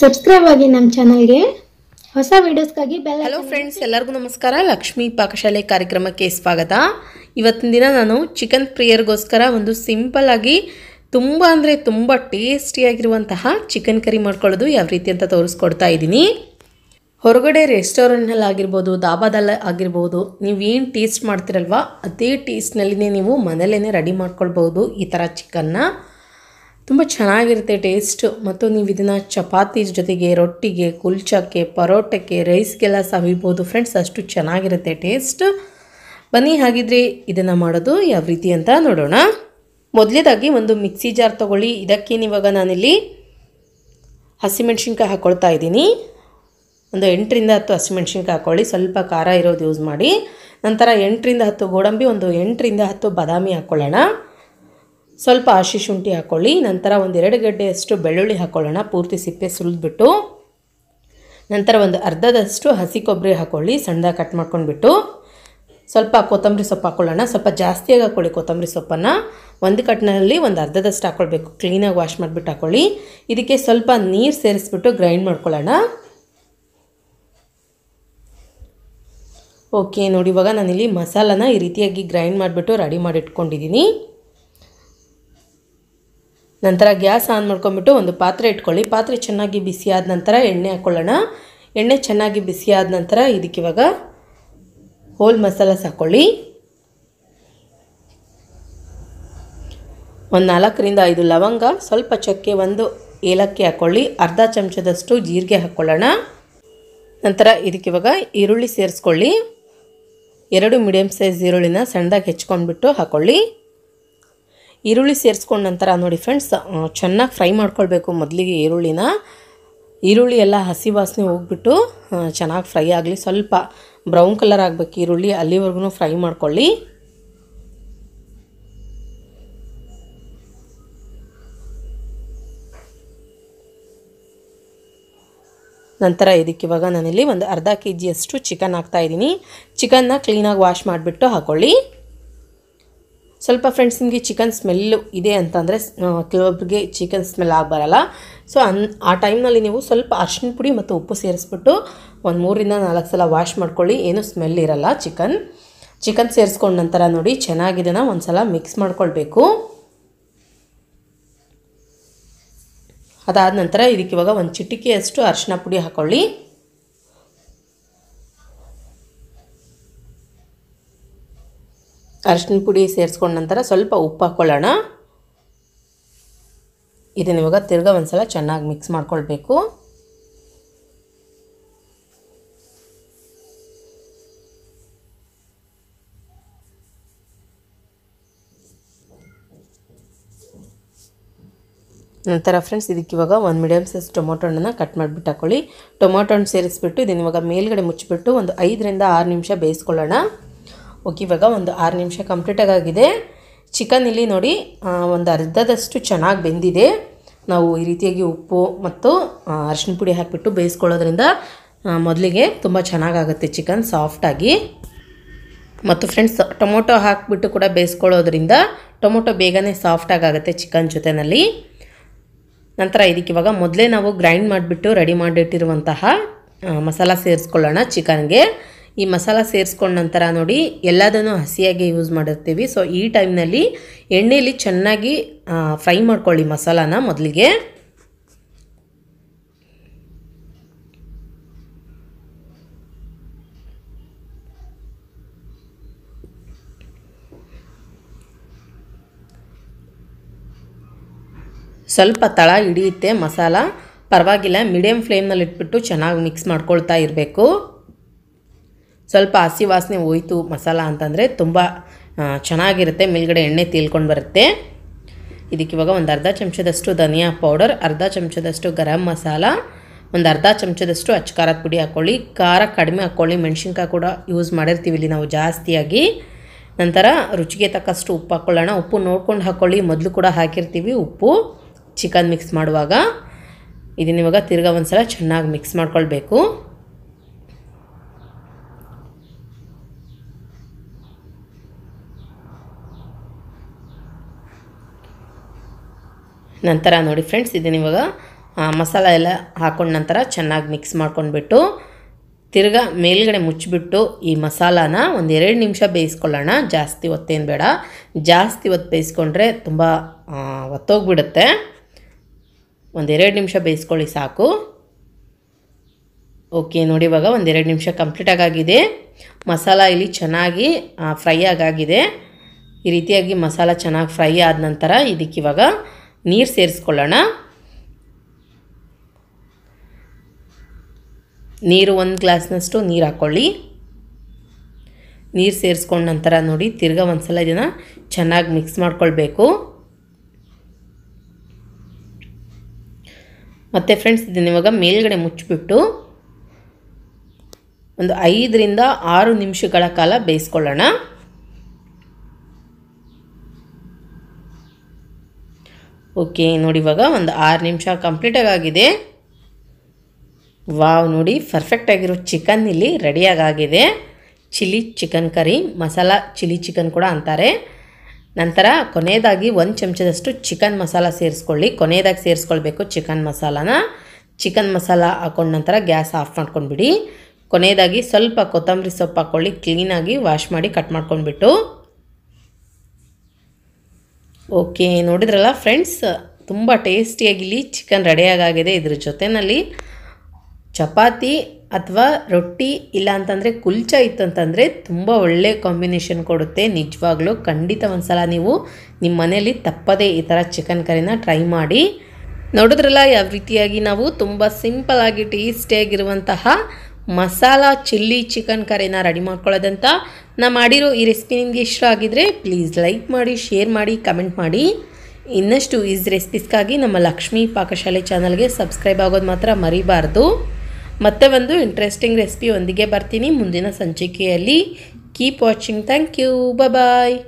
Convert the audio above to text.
subscribe ಆಗಿ ನಮ್ಮ ಚಾನಲ್ಗೆ ಹೊಸ ವೀಡಿಯೋಸ್ಗಾಗಿ ಬೆಲ್ ಹಲೋ ಫ್ರೆಂಡ್ಸ್ ಎಲ್ಲರಿಗೂ ನಮಸ್ಕಾರ ಲಕ್ಷ್ಮೀ ಪಾಕಶಾಲೆ ಕಾರ್ಯಕ್ರಮಕ್ಕೆ ಸ್ವಾಗತ ಇವತ್ತಿನ ದಿನ ನಾನು ಚಿಕನ್ ಪ್ರಿಯರ್ಗೋಸ್ಕರ ಒಂದು ಸಿಂಪಲ್ ಆಗಿ ತುಂಬ ಅಂದರೆ ತುಂಬ ಟೇಸ್ಟಿಯಾಗಿರುವಂತಹ ಚಿಕನ್ ಕರಿ ಮಾಡ್ಕೊಳ್ಳೋದು ಯಾವ ರೀತಿ ಅಂತ ತೋರಿಸ್ಕೊಡ್ತಾ ಇದ್ದೀನಿ ಹೊರಗಡೆ ರೆಸ್ಟೋರೆಂಟ್ನಲ್ಲಿ ಆಗಿರ್ಬೋದು ದಾಬಾದಲ್ಲಿ ಆಗಿರ್ಬೋದು ನೀವೇನು ಟೇಸ್ಟ್ ಮಾಡ್ತಿರಲ್ವ ಅದೇ ಟೇಸ್ಟ್ನಲ್ಲಿನೇ ನೀವು ಮನೇಲೇ ರೆಡಿ ಮಾಡ್ಕೊಳ್ಬೋದು ಈ ಥರ ಚಿಕನ್ನ ತುಂಬ ಚೆನ್ನಾಗಿರುತ್ತೆ ಟೇಸ್ಟ್ ಮತ್ತು ನೀವು ಇದನ್ನು ಚಪಾತಿ ಜೊತೆಗೆ ರೊಟ್ಟಿಗೆ ಕುಲ್ಚಕ್ಕೆ ಪರೋಟಕ್ಕೆ ರೈಸ್ಗೆಲ್ಲ ಸವಿಬೋದು ಫ್ರೆಂಡ್ಸ್ ಅಷ್ಟು ಚೆನ್ನಾಗಿರುತ್ತೆ ಟೇಸ್ಟ್ ಬನ್ನಿ ಹಾಗಿದ್ರೆ ಇದನ್ನು ಮಾಡೋದು ಯಾವ ರೀತಿ ಅಂತ ನೋಡೋಣ ಮೊದಲೇದಾಗಿ ಒಂದು ಮಿಕ್ಸಿ ಜಾರ್ ತೊಗೊಳ್ಳಿ ಇವಾಗ ನಾನಿಲ್ಲಿ ಹಸಿಮೆಣ್ಸಿನ್ಕಾಯಿ ಹಾಕ್ಕೊಳ್ತಾ ಇದ್ದೀನಿ ಒಂದು ಎಂಟರಿಂದ ಹತ್ತು ಹಸಿಮೆಣ್ಸಿನ್ಕಾಯಿ ಹಾಕ್ಕೊಳ್ಳಿ ಸ್ವಲ್ಪ ಖಾರ ಇರೋದು ಯೂಸ್ ಮಾಡಿ ನಂತರ ಎಂಟರಿಂದ ಹತ್ತು ಗೋಡಂಬಿ ಒಂದು ಎಂಟರಿಂದ ಹತ್ತು ಬಾದಾಮಿ ಹಾಕ್ಕೊಳ್ಳೋಣ ಸ್ವಲ್ಪ ಹಸಿ ಶುಂಠಿ ಹಾಕ್ಕೊಳ್ಳಿ ನಂತರ ಎರಡು ಗಡ್ಡೆಯಷ್ಟು ಬೆಳ್ಳುಳ್ಳಿ ಹಾಕ್ಕೊಳ್ಳೋಣ ಪೂರ್ತಿ ಸಿಪ್ಪೆ ಸುಲಿದ್ಬಿಟ್ಟು ನಂತರ ಒಂದು ಅರ್ಧದಷ್ಟು ಹಸಿ ಕೊಬ್ಬರಿ ಹಾಕ್ಕೊಳ್ಳಿ ಸಣ್ಣದಾಗಿ ಕಟ್ ಮಾಡ್ಕೊಂಡ್ಬಿಟ್ಟು ಸ್ವಲ್ಪ ಕೊತ್ತಂಬರಿ ಸೊಪ್ಪು ಹಾಕ್ಕೊಳ್ಳೋಣ ಸ್ವಲ್ಪ ಜಾಸ್ತಿಯಾಗಿ ಹಾಕ್ಕೊಳ್ಳಿ ಕೊತ್ತಂಬರಿ ಸೊಪ್ಪನ್ನು ಒಂದು ಕಟ್ನಲ್ಲಿ ಒಂದು ಅರ್ಧದಷ್ಟು ಹಾಕ್ಕೊಳ್ಬೇಕು ಕ್ಲೀನಾಗಿ ವಾಶ್ ಮಾಡಿಬಿಟ್ಟು ಹಾಕ್ಕೊಳ್ಳಿ ಇದಕ್ಕೆ ಸ್ವಲ್ಪ ನೀರು ಸೇರಿಸ್ಬಿಟ್ಟು ಗ್ರೈಂಡ್ ಮಾಡ್ಕೊಳ್ಳೋಣ ಓಕೆ ನೋಡಿ ಇವಾಗ ನಾನಿಲ್ಲಿ ಮಸಾಲನ ಈ ರೀತಿಯಾಗಿ ಗ್ರೈಂಡ್ ಮಾಡಿಬಿಟ್ಟು ರೆಡಿ ಮಾಡಿ ಇಟ್ಕೊಂಡಿದ್ದೀನಿ ನಂತರ ಗ್ಯಾಸ್ ಆನ್ ಮಾಡ್ಕೊಂಬಿಟ್ಟು ಒಂದು ಪಾತ್ರೆ ಇಟ್ಕೊಳ್ಳಿ ಪಾತ್ರೆ ಚೆನ್ನಾಗಿ ಬಿಸಿಯಾದ ನಂತರ ಎಣ್ಣೆ ಹಾಕ್ಕೊಳ್ಳೋಣ ಎಣ್ಣೆ ಚೆನ್ನಾಗಿ ಬಿಸಿಯಾದ ನಂತರ ಇದಕ್ಕೆ ಇವಾಗ ಹೋಲ್ ಮಸಾಲ ಸಾಕೊಳ್ಳಿ ಒಂದು ನಾಲ್ಕರಿಂದ ಐದು ಲವಂಗ ಸ್ವಲ್ಪ ಚಕ್ಕೆ ಒಂದು ಏಲಕ್ಕಿ ಹಾಕ್ಕೊಳ್ಳಿ ಅರ್ಧ ಚಮಚದಷ್ಟು ಜೀರಿಗೆ ಹಾಕ್ಕೊಳ್ಳೋಣ ನಂತರ ಇದಕ್ಕೆ ಇವಾಗ ಈರುಳ್ಳಿ ಸೇರಿಸ್ಕೊಳ್ಳಿ ಎರಡು ಮೀಡಿಯಮ್ ಸೈಜ್ ಈರುಳ್ಳಿನ ಸಣ್ಣದಾಗಿ ಹೆಚ್ಕೊಂಡ್ಬಿಟ್ಟು ಹಾಕ್ಕೊಳ್ಳಿ ಈರುಳ್ಳಿ ಸೇರಿಸ್ಕೊಂಡ ನಂತರ ನೋಡಿ ಫ್ರೆಂಡ್ಸ್ ಚೆನ್ನಾಗಿ ಫ್ರೈ ಮಾಡ್ಕೊಳ್ಬೇಕು ಮೊದಲಿಗೆ ಈರುಳ್ಳಿನ ಈರುಳ್ಳಿ ಎಲ್ಲ ಹಸಿ ವಾಸನೆ ಹೋಗ್ಬಿಟ್ಟು ಚೆನ್ನಾಗಿ ಫ್ರೈ ಆಗಲಿ ಸ್ವಲ್ಪ ಬ್ರೌನ್ ಕಲರ್ ಆಗಬೇಕು ಈರುಳ್ಳಿ ಅಲ್ಲಿವರೆಗೂ ಫ್ರೈ ಮಾಡ್ಕೊಳ್ಳಿ ನಂತರ ಇದಕ್ಕೆ ಇವಾಗ ನಾನಿಲ್ಲಿ ಒಂದು ಅರ್ಧ ಕೆ ಜಿಯಷ್ಟು ಚಿಕನ್ ಹಾಕ್ತಾಯಿದ್ದೀನಿ ಚಿಕನ್ನ ಕ್ಲೀನಾಗಿ ವಾಶ್ ಮಾಡಿಬಿಟ್ಟು ಹಾಕ್ಕೊಳ್ಳಿ ಸ್ವಲ್ಪ ಫ್ರೆಂಡ್ಸ್ ನಿಮಗೆ ಚಿಕನ್ ಸ್ಮೆಲ್ಲು ಇದೆ ಅಂತಂದರೆ ಕೆಲವೊಬ್ಬರಿಗೆ ಚಿಕನ್ ಸ್ಮೆಲ್ ಆಗಬಾರಲ್ಲ ಸೊ ಅನ್ ಆ ಟೈಮ್ನಲ್ಲಿ ನೀವು ಸ್ವಲ್ಪ ಅರ್ಶಿನ ಪುಡಿ ಮತ್ತು ಉಪ್ಪು ಸೇರಿಸ್ಬಿಟ್ಟು ಒಂದು ಮೂರಿಂದ ನಾಲ್ಕು ಸಲ ವಾಶ್ ಮಾಡ್ಕೊಳ್ಳಿ ಏನೂ ಸ್ಮೆಲ್ ಇರಲ್ಲ ಚಿಕನ್ ಚಿಕನ್ ಸೇರಿಸ್ಕೊಂಡ ನಂತರ ನೋಡಿ ಚೆನ್ನಾಗಿದೆನ ಒಂದು ಸಲ ಮಿಕ್ಸ್ ಮಾಡ್ಕೊಳ್ಬೇಕು ಅದಾದ ನಂತರ ಇದಕ್ಕೆ ಇವಾಗ ಒಂದು ಚಿಟಿಕೆಯಷ್ಟು ಅರ್ಶಿನ ಪುಡಿ ಹಾಕ್ಕೊಳ್ಳಿ ಅರಿಶಿನ ಪುಡಿ ಸೇರಿಸ್ಕೊಂಡ ನಂತರ ಸ್ವಲ್ಪ ಉಪ್ಪು ಹಾಕ್ಕೊಳ್ಳೋಣ ಇದನ್ನು ಇವಾಗ ತಿರ್ಗಾ ಒಂದು ಸಲ ಚೆನ್ನಾಗಿ ಮಿಕ್ಸ್ ಮಾಡ್ಕೊಳ್ಬೇಕು ನಂತರ ಫ್ರೆಂಡ್ಸ್ ಇದಕ್ಕೆ ಇವಾಗ ಒಂದು ಮೀಡಿಯಮ್ ಸೈಜ್ ಟೊಮೊಟೊ ಹಣ್ಣನ್ನು ಕಟ್ ಮಾಡಿಬಿಟ್ಟು ಹಾಕ್ಕೊಳ್ಳಿ ಟೊಮೊಟೊ ಹಣ್ಣು ಸೇರಿಸ್ಬಿಟ್ಟು ಇದನ್ನು ಇವಾಗ ಮೇಲ್ಗಡೆ ಮುಚ್ಚಿಬಿಟ್ಟು ಒಂದು ಐದರಿಂದ ಆರು ನಿಮಿಷ ಬೇಯಿಸ್ಕೊಳ್ಳೋಣ ಓಕೆ ಇವಾಗ ಒಂದು ಆರು ನಿಮಿಷ ಕಂಪ್ಲೀಟಾಗಿ ಆಗಿದೆ ಚಿಕನ್ ಇಲ್ಲಿ ನೋಡಿ ಒಂದು ಅರ್ಧದಷ್ಟು ಚೆನ್ನಾಗಿ ಬೆಂದಿದೆ ನಾವು ಈ ರೀತಿಯಾಗಿ ಉಪ್ಪು ಮತ್ತು ಅರಿಶಿನ ಪುಡಿ ಹಾಕಿಬಿಟ್ಟು ಬೇಯಿಸ್ಕೊಳ್ಳೋದ್ರಿಂದ ಮೊದಲಿಗೆ ತುಂಬ ಚೆನ್ನಾಗಾಗುತ್ತೆ ಚಿಕನ್ ಸಾಫ್ಟಾಗಿ ಮತ್ತು ಫ್ರೆಂಡ್ಸ್ ಟೊಮೊಟೊ ಹಾಕಿಬಿಟ್ಟು ಕೂಡ ಬೇಯಿಸ್ಕೊಳ್ಳೋದ್ರಿಂದ ಟೊಮೊಟೊ ಬೇಗನೆ ಆಗುತ್ತೆ ಚಿಕನ್ ಜೊತೆಯಲ್ಲಿ ನಂತರ ಇದಕ್ಕೆ ಇವಾಗ ಮೊದಲೇ ನಾವು ಗ್ರೈಂಡ್ ಮಾಡಿಬಿಟ್ಟು ರೆಡಿ ಮಾಡಿಟ್ಟಿರುವಂತಹ ಮಸಾಲ ಸೇರಿಸ್ಕೊಳ್ಳೋಣ ಚಿಕನ್ಗೆ ಈ ಮಸಾಲ ಸೇರಿಸ್ಕೊಂಡ ನಂತರ ನೋಡಿ ಎಲ್ಲದನ್ನು ಹಸಿಯಾಗಿ ಯೂಸ್ ಮಾಡಿರ್ತೀವಿ ಸೊ ಈ ಟೈಮ್ನಲ್ಲಿ ಎಣ್ಣೆಯಲ್ಲಿ ಚೆನ್ನಾಗಿ ಫ್ರೈ ಮಾಡ್ಕೊಳ್ಳಿ ಮಸಾಲಾನ ಮೊದಲಿಗೆ ಸ್ವಲ್ಪ ತಳ ಹಿಡಿಯುತ್ತೆ ಮಸಾಲ ಪರವಾಗಿಲ್ಲ ಮೀಡಿಯಮ್ ಫ್ಲೇಮ್ನಲ್ಲಿ ಇಟ್ಬಿಟ್ಟು ಚೆನ್ನಾಗಿ ಮಿಕ್ಸ್ ಮಾಡ್ಕೊಳ್ತಾ ಇರಬೇಕು ಸ್ವಲ್ಪ ಹಸಿ ವಾಸನೆ ಹೋಯ್ತು ಮಸಾಲ ಅಂತಂದರೆ ತುಂಬ ಚೆನ್ನಾಗಿರುತ್ತೆ ಮೇಲ್ಗಡೆ ಎಣ್ಣೆ ತೀಲ್ಕೊಂಡು ಬರುತ್ತೆ ಇವಾಗ ಒಂದು ಅರ್ಧ ಚಮಚದಷ್ಟು ಧನಿಯಾ ಪೌಡರ್ ಅರ್ಧ ಚಮಚದಷ್ಟು ಗರಂ ಮಸಾಲ ಒಂದು ಅರ್ಧ ಚಮಚದಷ್ಟು ಖಾರದ ಪುಡಿ ಹಾಕ್ಕೊಳ್ಳಿ ಖಾರ ಕಡಿಮೆ ಹಾಕ್ಕೊಳ್ಳಿ ಮೆಣಸಿನ್ಕಾಯಿ ಕೂಡ ಯೂಸ್ ಮಾಡಿರ್ತೀವಿ ಇಲ್ಲಿ ನಾವು ಜಾಸ್ತಿಯಾಗಿ ನಂತರ ರುಚಿಗೆ ತಕ್ಕಷ್ಟು ಉಪ್ಪು ಹಾಕ್ಕೊಳ್ಳೋಣ ಉಪ್ಪು ನೋಡ್ಕೊಂಡು ಹಾಕ್ಕೊಳ್ಳಿ ಮೊದಲು ಕೂಡ ಹಾಕಿರ್ತೀವಿ ಉಪ್ಪು ಚಿಕನ್ ಮಿಕ್ಸ್ ಮಾಡುವಾಗ ಇದನ್ನಿವಾಗ ತಿರ್ಗಾ ಒಂದು ಸಲ ಚೆನ್ನಾಗಿ ಮಿಕ್ಸ್ ಮಾಡ್ಕೊಳ್ಬೇಕು ನಂತರ ನೋಡಿ ಫ್ರೆಂಡ್ಸ್ ಇದನ್ನು ಇವಾಗ ಮಸಾಲ ಎಲ್ಲ ಹಾಕೊಂಡ ನಂತರ ಚೆನ್ನಾಗಿ ಮಿಕ್ಸ್ ಮಾಡ್ಕೊಂಡ್ಬಿಟ್ಟು ತಿರ್ಗಾ ಮೇಲ್ಗಡೆ ಮುಚ್ಚಿಬಿಟ್ಟು ಈ ಮಸಾಲಾನ ಒಂದು ಎರಡು ನಿಮಿಷ ಬೇಯಿಸ್ಕೊಳ್ಳೋಣ ಜಾಸ್ತಿ ಹೊತ್ತೇನು ಬೇಡ ಜಾಸ್ತಿ ಹೊತ್ತು ಬೇಯಿಸ್ಕೊಂಡ್ರೆ ತುಂಬ ಒಂದು ಎರಡು ನಿಮಿಷ ಬೇಯಿಸ್ಕೊಳ್ಳಿ ಸಾಕು ಓಕೆ ನೋಡಿ ಇವಾಗ ಒಂದು ಎರಡು ನಿಮಿಷ ಕಂಪ್ಲೀಟ್ ಆಗಿದೆ ಮಸಾಲ ಇಲ್ಲಿ ಚೆನ್ನಾಗಿ ಫ್ರೈ ಆಗಾಗಿದೆ ಈ ರೀತಿಯಾಗಿ ಮಸಾಲ ಚೆನ್ನಾಗಿ ಫ್ರೈ ಆದ ನಂತರ ಇದಕ್ಕಿವಾಗ ನೀರು ಸೇರಿಸ್ಕೊಳ್ಳೋಣ ನೀರು ಒಂದು ಗ್ಲಾಸ್ನಷ್ಟು ನೀರು ಹಾಕ್ಕೊಳ್ಳಿ ನೀರು ಸೇರಿಸ್ಕೊಂಡ ನಂತರ ನೋಡಿ ತಿರ್ಗ ಒಂದ್ಸಲ ಇದನ್ನು ಚೆನ್ನಾಗಿ ಮಿಕ್ಸ್ ಮಾಡ್ಕೊಳ್ಬೇಕು ಮತ್ತು ಫ್ರೆಂಡ್ಸ್ ಇದನ್ನು ಇವಾಗ ಮೇಲ್ಗಡೆ ಮುಚ್ಚಿಬಿಟ್ಟು ಒಂದು ಐದರಿಂದ ಆರು ನಿಮಿಷಗಳ ಕಾಲ ಬೇಯಿಸ್ಕೊಳ್ಳೋಣ ಓಕೆ ನೋಡಿ ಇವಾಗ ಒಂದು ಆರು ನಿಮಿಷ ಕಂಪ್ಲೀಟಾಗಿ ಆಗಿದೆ ವಾವ್ ನೋಡಿ ಪರ್ಫೆಕ್ಟಾಗಿರೋ ಚಿಕನ್ ಇಲ್ಲಿ ರೆಡಿಯಾಗಾಗಿದೆ chilli chicken curry masala chilli chicken ಕೂಡ ಅಂತಾರೆ ನಂತರ ಕೊನೆಯದಾಗಿ ಒಂದು ಚಮಚದಷ್ಟು ಚಿಕನ್ ಮಸಾಲ ಸೇರಿಸ್ಕೊಳ್ಳಿ ಕೊನೆಯದಾಗಿ ಸೇರಿಸ್ಕೊಳ್ಬೇಕು ಚಿಕನ್ ಮಸಾಲಾನ ಚಿಕನ್ ಮಸಾಲ ಹಾಕ್ಕೊಂಡು ನಂತರ ಗ್ಯಾಸ್ ಆಫ್ ಮಾಡ್ಕೊಂಡ್ಬಿಡಿ ಕೊನೆಯದಾಗಿ ಸ್ವಲ್ಪ ಕೊತ್ತಂಬರಿ ಸೊಪ್ಪು ಹಾಕ್ಕೊಳ್ಳಿ ಕ್ಲೀನಾಗಿ ವಾಶ್ ಮಾಡಿ ಕಟ್ ಮಾಡ್ಕೊಂಡ್ಬಿಟ್ಟು ಓಕೆ ನೋಡಿದ್ರಲ್ಲ ಫ್ರೆಂಡ್ಸ್ ತುಂಬ ಟೇಸ್ಟಿಯಾಗಿ ಇಲ್ಲಿ ಚಿಕನ್ ರೆಡಿಯಾಗಾಗಿದೆ ಇದ್ರ ಜೊತೆಯಲ್ಲಿ ಚಪಾತಿ ಅಥವಾ ರೊಟ್ಟಿ ಇಲ್ಲ ಅಂತಂದರೆ ಕುಲ್ಚ ಇತ್ತಂತಂದರೆ ತುಂಬ ಒಳ್ಳೆ ಕಾಂಬಿನೇಷನ್ ಕೊಡುತ್ತೆ ನಿಜವಾಗ್ಲೂ ಖಂಡಿತ ಒಂದು ಸಲ ನೀವು ನಿಮ್ಮ ಮನೆಯಲ್ಲಿ ತಪ್ಪದೇ ಈ ಥರ ಚಿಕನ್ ಕರಿನ ಟ್ರೈ ಮಾಡಿ ನೋಡಿದ್ರಲ್ಲ ಯಾವ ರೀತಿಯಾಗಿ ನಾವು ತುಂಬ ಸಿಂಪಲ್ ಆಗಿ ಟೇಸ್ಟಿಯಾಗಿರುವಂತಹ ಮಸಾಲಾ ಚಿಲ್ಲಿ ಚಿಕನ್ ಕರಿನ ರೆಡಿ ಮಾಡ್ಕೊಳ್ಳೋದಂತ ನಾ ಮಾಡಿರೋ ಈ ರೆಸಿಪಿ ನಿಮಗೆ ಇಷ್ಟ ಆಗಿದ್ರೆ ಪ್ಲೀಸ್ ಲೈಕ್ ಮಾಡಿ ಶೇರ್ ಮಾಡಿ ಕಮೆಂಟ್ ಮಾಡಿ ಇನ್ನಷ್ಟು ಈಸ್ ರೆಸಿಪೀಸ್ಗಾಗಿ ನಮ್ಮ ಲಕ್ಷ್ಮೀ ಪಾಕಶಾಲೆ ಚಾನಲ್ಗೆ ಸಬ್ಸ್ಕ್ರೈಬ್ ಆಗೋದು ಮಾತ್ರ ಮರಿಬಾರ್ದು ಮತ್ತೆ ಒಂದು ಇಂಟ್ರೆಸ್ಟಿಂಗ್ ರೆಸಿಪಿ ಒಂದಿಗೆ ಬರ್ತೀನಿ ಮುಂದಿನ ಸಂಚಿಕೆಯಲ್ಲಿ keep watching thank you bye